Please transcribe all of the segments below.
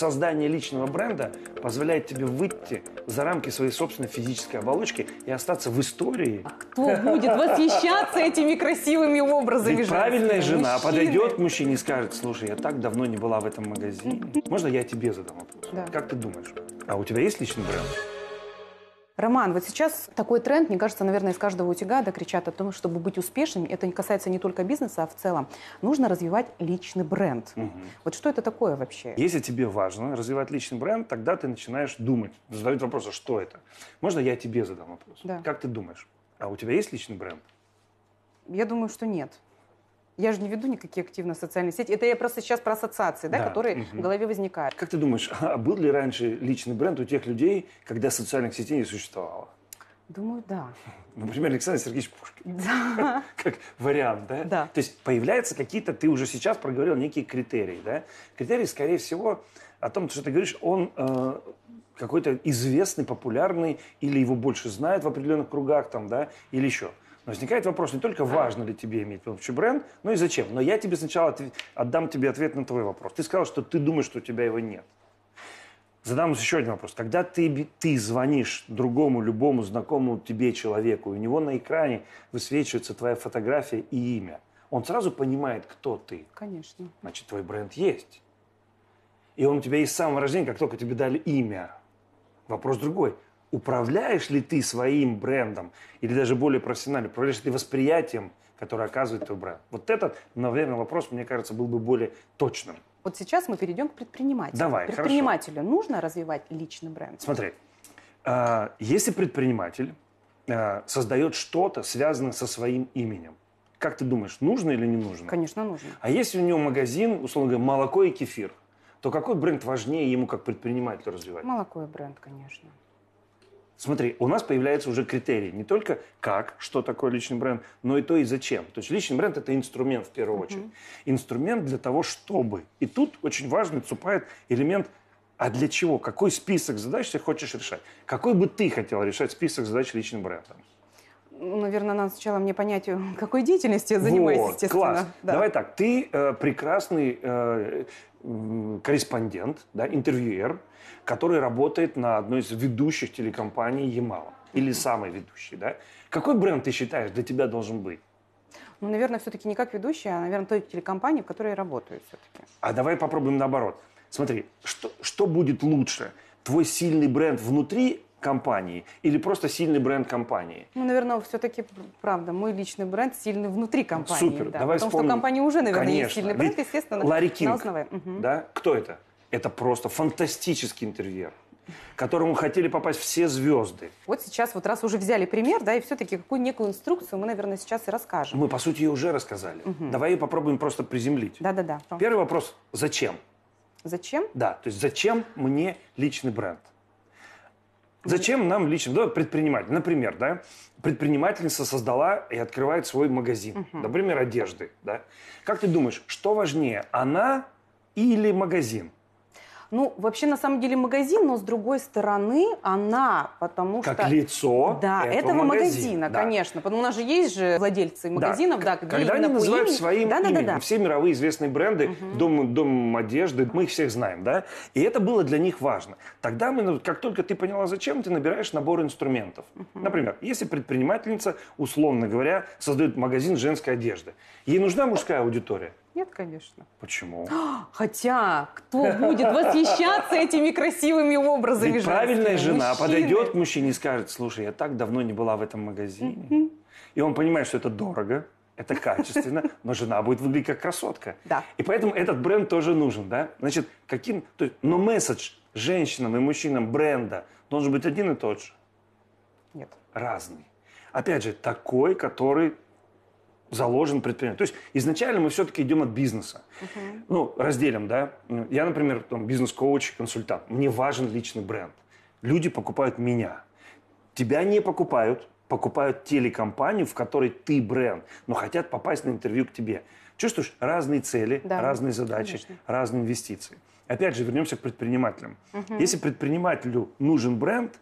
Создание личного бренда позволяет тебе выйти за рамки своей собственной физической оболочки и остаться в истории. А кто будет восхищаться этими красивыми образами? Ведь правильная жена Мужчины. подойдет к мужчине и скажет, слушай, я так давно не была в этом магазине. Можно я тебе задам вопрос? Да. Как ты думаешь? А у тебя есть личный бренд? Роман, вот сейчас такой тренд, мне кажется, наверное, из каждого утюга утюгада кричат о том, чтобы быть успешным, это не касается не только бизнеса, а в целом, нужно развивать личный бренд. Угу. Вот что это такое вообще? Если тебе важно развивать личный бренд, тогда ты начинаешь думать, задавать вопрос, а что это? Можно я тебе задам вопрос? Да. Как ты думаешь? А у тебя есть личный бренд? Я думаю, что нет. Я же не веду никакие активно социальные сети. Это я просто сейчас про ассоциации, да, да. которые угу. в голове возникают. Как ты думаешь, а был ли раньше личный бренд у тех людей, когда социальных сетей не существовало? Думаю, да. Ну, например, Александр Сергеевич Пушкин. Да. Как вариант, да? Да. То есть появляются какие-то, ты уже сейчас проговорил, некие критерии, да? Критерии, скорее всего, о том, что ты говоришь, он э, какой-то известный, популярный, или его больше знают в определенных кругах, там, да, или еще возникает вопрос не только, важно ли тебе иметь общий бренд, но и зачем. Но я тебе сначала отдам тебе ответ на твой вопрос. Ты сказал, что ты думаешь, что у тебя его нет. Задам еще один вопрос. Когда ты, ты звонишь другому, любому знакомому тебе человеку, у него на экране высвечивается твоя фотография и имя, он сразу понимает, кто ты. Конечно. Значит, твой бренд есть. И он у тебя есть с самого рождения, как только тебе дали имя. Вопрос другой управляешь ли ты своим брендом, или даже более профессионально, управляешь ли ты восприятием, которое оказывает твой бренд? Вот этот, наверное, вопрос, мне кажется, был бы более точным. Вот сейчас мы перейдем к предпринимателю. Давай, Предпринимателю хорошо. нужно развивать личный бренд? Смотри, а, если предприниматель а, создает что-то, связанное со своим именем, как ты думаешь, нужно или не нужно? Конечно, нужно. А если у него магазин, условно говоря, молоко и кефир, то какой бренд важнее ему как предпринимателю развивать? Молоко и бренд, конечно. Смотри, у нас появляется уже критерий не только как, что такое личный бренд, но и то и зачем. То есть личный бренд – это инструмент в первую очередь. Uh-huh. Инструмент для того, чтобы. И тут очень важный цепает элемент а для чего? Какой список задач ты хочешь решать? Какой бы ты хотел решать список задач личным брендом? наверное, надо сначала мне понять, э, какой деятельностью я занимаюсь, вот, естественно. Класс. Да. Давай так, ты э, прекрасный э, корреспондент, да, интервьюер, который работает на одной из ведущих телекомпаний Ямала. Или самой ведущей, да? Какой бренд ты считаешь для тебя должен быть? Ну, наверное, все-таки не как ведущая, а, наверное, той телекомпании, в которой я работаю все-таки. А давай попробуем наоборот. Смотри, что, что будет лучше? Твой сильный бренд внутри компании или просто сильный бренд компании. Ну, наверное, все-таки правда, мой личный бренд сильный внутри компании. Супер, да, давай Потому вспомним. что компания уже, наверное, Конечно. есть сильный бренд, Ведь естественно. Ларри Кинг, угу. да? Кто это? Это просто фантастический интервьюер к которому хотели попасть все звезды. Вот сейчас вот раз уже взяли пример, да, и все-таки какую некую инструкцию мы, наверное, сейчас и расскажем. Мы, по сути, ее уже рассказали. Угу. Давай ее попробуем просто приземлить. Да-да-да. Первый вопрос – зачем? Зачем? Да, то есть зачем мне личный бренд? Зачем нам лично? Давай предприниматель. Например, да, предпринимательница создала и открывает свой магазин, угу. например, одежды. Да? Как ты думаешь, что важнее, она или магазин? Ну, вообще, на самом деле, магазин, но с другой стороны, она, потому как что... Как лицо Да, этого, этого магазина, магазина да. конечно. Потому у нас же есть же владельцы магазинов, да, да где Когда они называют имени... своим да, именем. Да, да, да. Все мировые известные бренды, угу. дом, дом одежды, мы их всех знаем, да? И это было для них важно. Тогда мы, ну, как только ты поняла, зачем, ты набираешь набор инструментов. Угу. Например, если предпринимательница, условно говоря, создает магазин женской одежды, ей нужна мужская аудитория? Нет, конечно. Почему? Хотя, кто будет восхищаться этими красивыми образами Ведь правильная жена Мужчины. подойдет к мужчине и скажет, слушай, я так давно не была в этом магазине. И он понимает, что это дорого, это качественно, но жена будет выглядеть как красотка. Да. И поэтому этот бренд тоже нужен, да? Значит, каким... То есть, но месседж женщинам и мужчинам бренда должен быть один и тот же? Нет. Разный. Опять же, такой, который заложен предприниматель. То есть изначально мы все-таки идем от бизнеса. Uh-huh. Ну, разделим, да. Я, например, там, бизнес-коуч, консультант. Мне важен личный бренд. Люди покупают меня. Тебя не покупают, покупают телекомпанию, в которой ты бренд, но хотят попасть на интервью к тебе. Чувствуешь, разные цели, да, разные задачи, конечно. разные инвестиции. Опять же, вернемся к предпринимателям. Угу. Если предпринимателю нужен бренд,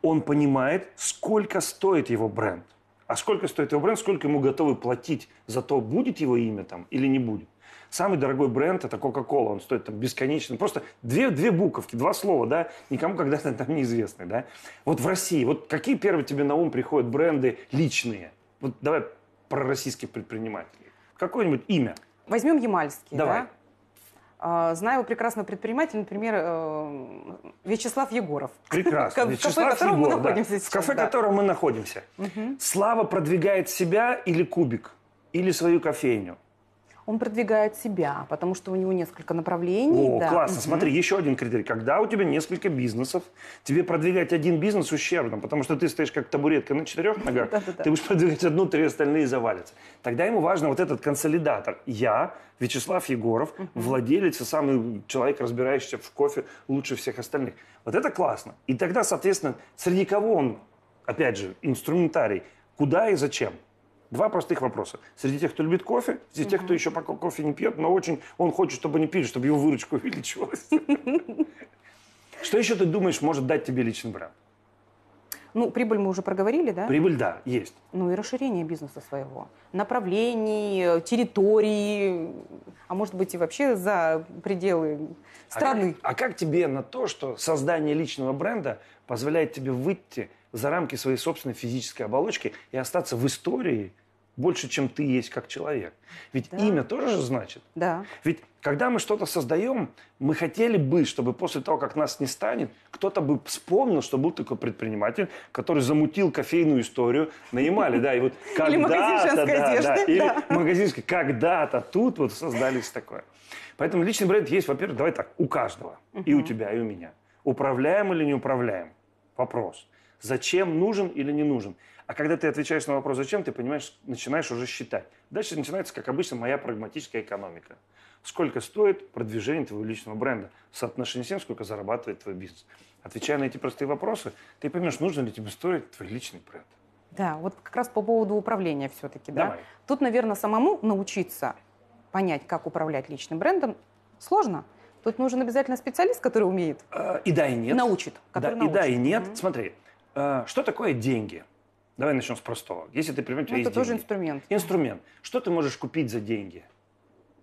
он понимает, сколько стоит его бренд. А сколько стоит его бренд, сколько ему готовы платить за то, будет его имя там или не будет. Самый дорогой бренд это Coca-Cola, он стоит там бесконечно. Просто две, две буковки, два слова, да, никому когда-то там неизвестны, да. Вот в России, вот какие первые тебе на ум приходят бренды личные? Вот давай про российских предпринимателей. Какое-нибудь имя. Возьмем Ямальский, Давай. да? А, знаю прекрасного предпринимателя, например, э, Вячеслав Егоров. Прекрасно. В Вячеслав кафе, Егоров, мы находимся да. сейчас, в кафе, да. в котором мы находимся. Угу. Слава продвигает себя или кубик, или свою кофейню он продвигает себя, потому что у него несколько направлений. О, да. классно. Угу. Смотри, еще один критерий. Когда у тебя несколько бизнесов, тебе продвигать один бизнес ущербно, потому что ты стоишь как табуретка на четырех ногах, ты будешь продвигать одну, три остальные завалятся. Тогда ему важно вот этот консолидатор. Я, Вячеслав Егоров, владелец и самый человек, разбирающийся в кофе лучше всех остальных. Вот это классно. И тогда, соответственно, среди кого он, опять же, инструментарий, куда и зачем – Два простых вопроса. Среди тех, кто любит кофе, среди тех, кто еще пока кофе не пьет, но очень он хочет, чтобы не пили, чтобы его выручка увеличилась. Что еще ты думаешь может дать тебе личный бренд? Ну, прибыль мы уже проговорили, да? Прибыль, да, есть. Ну и расширение бизнеса своего. Направлений, э, территории, а может быть и вообще за пределы а страны. А как, а как тебе на то, что создание личного бренда позволяет тебе выйти за рамки своей собственной физической оболочки и остаться в истории больше, чем ты есть как человек. Ведь да. имя тоже же значит. Да. Ведь когда мы что-то создаем, мы хотели бы, чтобы после того, как нас не станет, кто-то бы вспомнил, что был такой предприниматель, который замутил кофейную историю на да, и вот когда-то, или да, да, или да. магазин, когда-то тут вот создались такое. Поэтому личный бренд есть, во-первых, давай так, у каждого, угу. и у тебя, и у меня. Управляем или не управляем? Вопрос зачем нужен или не нужен. А когда ты отвечаешь на вопрос «зачем», ты понимаешь, начинаешь уже считать. Дальше начинается, как обычно, моя прагматическая экономика. Сколько стоит продвижение твоего личного бренда? Соотношение с тем, сколько зарабатывает твой бизнес. Отвечая на эти простые вопросы, ты поймешь, нужно ли тебе строить твой личный бренд. Да, вот как раз по поводу управления все-таки, Давай. да? Тут, наверное, самому научиться понять, как управлять личным брендом, сложно. Тут нужен обязательно специалист, который умеет. А, и да, и нет. Научит. Который да, научит. И да, и нет. Mm-hmm. Смотри, Э, что такое деньги? Давай начнем с простого. Если ты примем, ну, это есть тоже деньги. инструмент. Инструмент. Что ты можешь купить за деньги?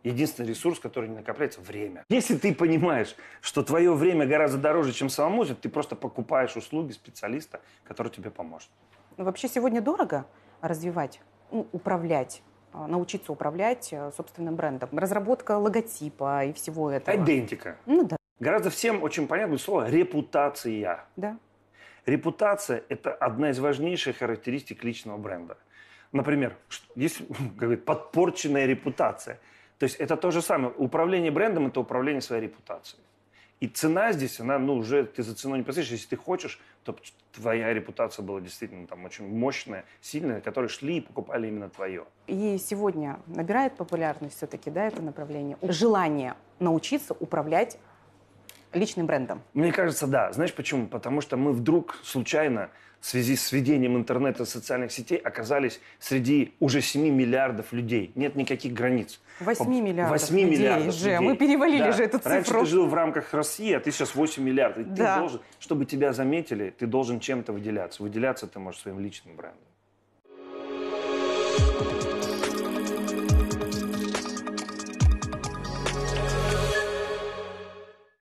Единственный ресурс, который не накапливается, время. Если ты понимаешь, что твое время гораздо дороже, чем самому, ты просто покупаешь услуги специалиста, который тебе поможет. Ну, вообще сегодня дорого развивать, ну, управлять а, научиться управлять э, собственным брендом. Разработка логотипа и всего этого. Идентика. Ну да. Гораздо всем очень понятно слово «репутация». Да. Репутация – это одна из важнейших характеристик личного бренда. Например, есть говорит, подпорченная репутация. То есть это то же самое. Управление брендом – это управление своей репутацией. И цена здесь, она, ну, уже ты за цену не посмотришь. Если ты хочешь, то твоя репутация была действительно там очень мощная, сильная, которые шли и покупали именно твое. И сегодня набирает популярность все-таки, да, это направление? Желание научиться управлять личным брендом? Мне кажется, да. Знаешь почему? Потому что мы вдруг случайно в связи с введением интернета и социальных сетей оказались среди уже 7 миллиардов людей. Нет никаких границ. 8 миллиардов 8 людей миллиардов же. Людей. Мы перевалили да. же эту цифру. Раньше ты жил в рамках России, а ты сейчас 8 миллиардов. да. ты должен, чтобы тебя заметили, ты должен чем-то выделяться. Выделяться ты можешь своим личным брендом.